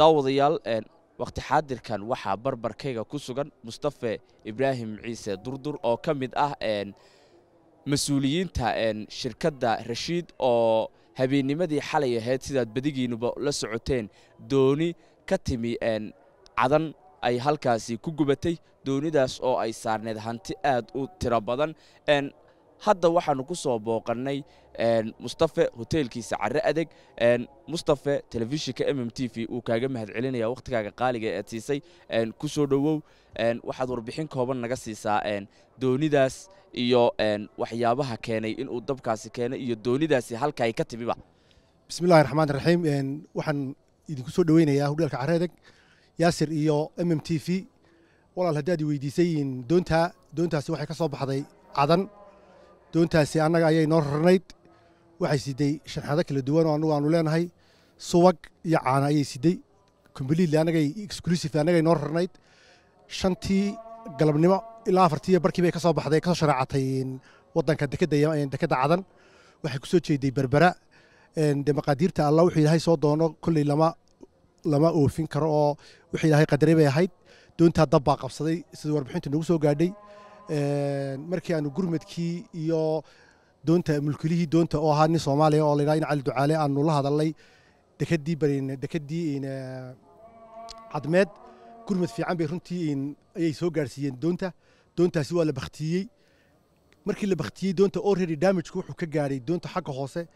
daawadayaal wakhti xaadirkan waxaa barbarkayga ku sugan mustafe ibraahim ciise durdur oo ka mid ah mas-uuliyiinta shirkadda rashiid oo habeennimadii xalay ahayd sidaad bedigiinuba la socoteen dooni ka timi cadan ay halkaasi ku gubatay doonidaas oo ay saarneed hanti aad u tiro badan hadda waxaanu ku soo booqannay mustafe hoteelkiisa care adeg mustafe telefishinka m m t v uu kaaga mahadcelinaya wakhtigaaga qaaliga eed siisay ku soo dhowow waxaad warbixin kooban naga siisaa doonidaas iyo waxyaabaha keenay inuu dabkaasi keenay iyo doonidaasi halkaay ka timiba bismillahi raxmaan raxiim waxaan idinku soo dhoweynayaa hudheelka care yaasir iyo m m t v walaal haddaad i weydiisayiin doontaa doontaasi waxay ka soo baxday cadan doontaasi annaga ayay noo rarnayd waxay siday sharxaado kala duwan oo anugu aanu leenahay subag iyo caana ayay siday combliitly anagay exclusive anagay noo rarnayd shantii galabnimo ilaa afartiiyo barkii bay ka baxday kasoo shareecatay waddanka dekadda cadan waxay ku jeeday berbera de maqaadiirta wuxuu ilaahay soo doono kolley lama lama oofin karo oo wuxuu ilaahay qadaray bay ahayd doontaa dab baa qabsaday sida warbixinta nagu soo gaadhay markii aanu gurmadkii iyo doonta mulkilihii doonta oo ahaa nin soomaaliya oo laydhaha in cali ducaale aanu la hadalnay dekedii badekedii eh, cadmeed gurmad fiican bay runtii eh, ayay soo gaadhsiiyeen doonta doontaasi waa la bakhtiyey markii la bakhtiyey doonta already damajku wuxuu ka gaadhay doonta xagga hoose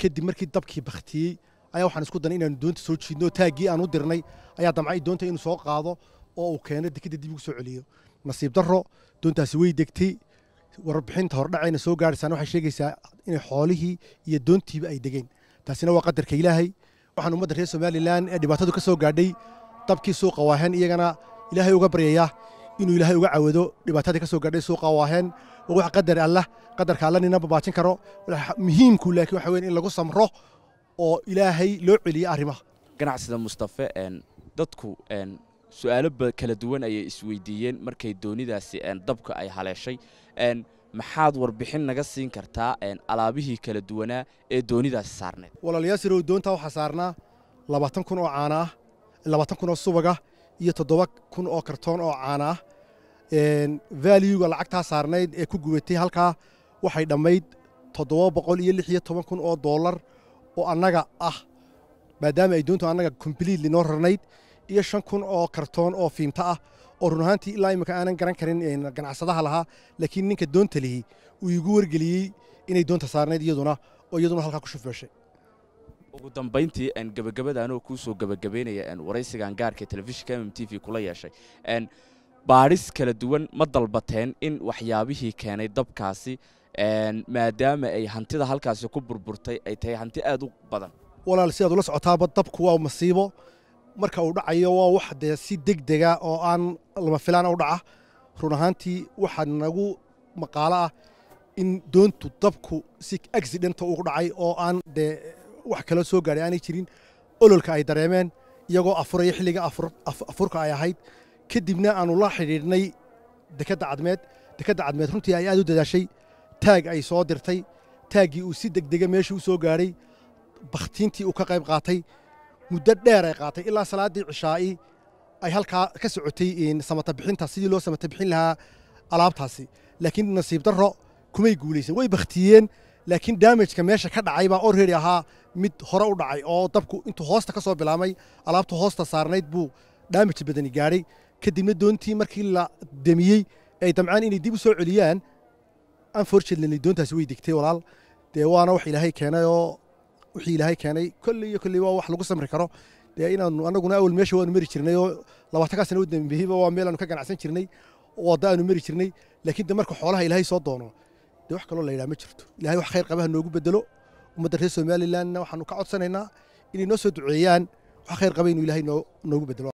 kadib markii dabkii bakhtiyey ayaa waxaan isku danay inaanu doonta soo jiidno taaggii aan u dirnay ayaa damcay doonta inuu soo qaado oo uu keeno dekedda dib ugu soo celiyo nasiib darro doontaasi way degtay warbixinta hordhacayna soo gaaraysaana waxay sheegaysaa inay xoolihii iyo doontiiba ay degeen taasina waa qadarka ilaahay waxaan ummadda reer somalilan ee dhibaatadu ka soo gaadhay dabkii suuqa waaheen iyagana ilaahay uga baryaya inuu ilaahay uga cawado dhibaatadii ka soo gaadhay suuqa waaheen waa wax qadar allah qadarka alla nina babaajin karo muhiimku laakiin waxa weeye in lagu samro oo ilaahay loo celiyo arrimaha ganacsiga mustafe dadku su-aalo kala duwan ayay isweydiiyeen markay doonidaasi dabka ay haleeshay maxaad warbixin naga siin kartaa alaabihii kala duwanaa ee doonidaasi saarneed walaalayaasirow doontaa waxaa saarnaa labaatan kun oo caana ah labaatan kun oo subaga iyo toddoba kun oo kartoon oo caana ah vaaliuga lacagtaa saarnayd ee ku gubatay halkaa waxay dhammayd toddoba boqol iyo lix iyo toban kun oo doolar oo annaga ah maadaama ay doontu annaga kombliitli noo rarnayd iyo shan kun oo kartoon oo fiimta ah oo run ahaantii ilaa imminka aanan garan karin ganacsadaha lahaa laakiin ninka doonta lihi uu igu wargeliyey inay doonta saarnayd iyaduna oo iyaduna halkaa ku shufbeeshay ugu dambayntii gabagabada anoo kuu soo gabagabaynaya waraysigan gaarka telefishinka mm t v kula yeeshay baadhis kala duwan ma dalbateen in waxyaabihii keenay dabkaasi maadaama ay hantida halkaasi ku burburtay ay tahay hanti aad u badan walaal si aad ula socotaaba dabku waa masiibo marka uu dhacayo waa wax dee si degdega ah oo aan lama filaan u dhaca run ahaantii waxaa nagu maqaalo ah in doontu dabku si accidenta uu dhacay oo aan dee wax kale soo gaadhay aanay jirin ololka ay dareemeen iyagoo afuray xilliga afurka ay ahayd kadibna aannu la xidhiidhnay dekadda cadmeed dekadda cadmeed runtii ay aada u dadaashay taag ay soo dirtay taaggii uu si degdega meeshii u soo gaadhay bakhtiintii uu ka qayb qaatay muddo dheer ay qaatay ilaa salaadii cishaai ay halkaa ka socotay samatabixinta sidii loo samatabixin lahaa alaabtaasi laakiin nasiib darro kumay guulaysan way bakhtiyeen laakiin daamejka meesha ka dhacay baa orredi ahaa mid hore u dhacay oo dabku intuu hoosta ka soo bilaamay alaabtu hoosta saarnayd buu damaj badani gaadhay kadibna doontii markii la demiyey ay damcaan inay dib u soo celiyaan anfortunately doontaasi way degtay walaal dee waana wax ilaahay keenayoo wixii ilaahay keenay kolley iyo kolley waa wax lagu samri karo dee inaanu anaguna awal meesha waanu mari jirnay oo labaatan kaa sana u dambeeyeyba waa meel aanu ka ganacsan jirnay wada aanu mari jirnay laakiin de marka xoolaha ilaahay soo doono dee wax kaloo la yidhaha ma jirto ilahay wax khayr qabaha noogu bedelo ummadda reer somalilandna waxaanu ka codsanaynaa inay noo soo duceeyaan wax khayr qaba inuu ilahay noogu bedelo